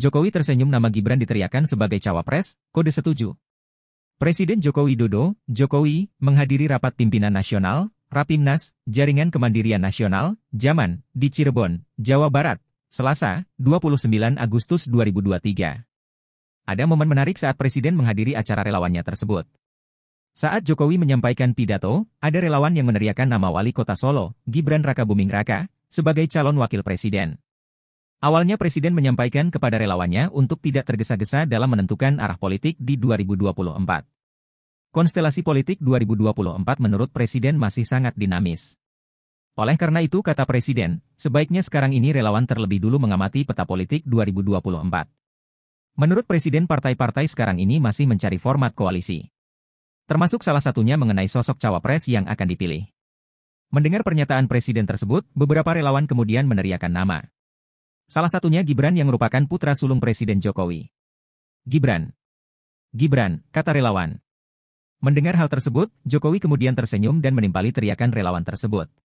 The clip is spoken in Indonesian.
Jokowi tersenyum nama Gibran diteriakan sebagai cawapres, kode setuju. Presiden Jokowi Widodo, Jokowi, menghadiri rapat pimpinan nasional, Rapimnas, Jaringan Kemandirian Nasional, Jaman, di Cirebon, Jawa Barat, Selasa, 29 Agustus 2023. Ada momen menarik saat Presiden menghadiri acara relawannya tersebut. Saat Jokowi menyampaikan pidato, ada relawan yang meneriakan nama wali kota Solo, Gibran Raka Buming Raka, sebagai calon wakil presiden. Awalnya Presiden menyampaikan kepada relawannya untuk tidak tergesa-gesa dalam menentukan arah politik di 2024. Konstelasi politik 2024 menurut Presiden masih sangat dinamis. Oleh karena itu, kata Presiden, sebaiknya sekarang ini relawan terlebih dulu mengamati peta politik 2024. Menurut Presiden, partai-partai sekarang ini masih mencari format koalisi. Termasuk salah satunya mengenai sosok cawapres yang akan dipilih. Mendengar pernyataan Presiden tersebut, beberapa relawan kemudian meneriakan nama. Salah satunya Gibran yang merupakan putra sulung Presiden Jokowi. Gibran. Gibran, kata relawan. Mendengar hal tersebut, Jokowi kemudian tersenyum dan menimpali teriakan relawan tersebut.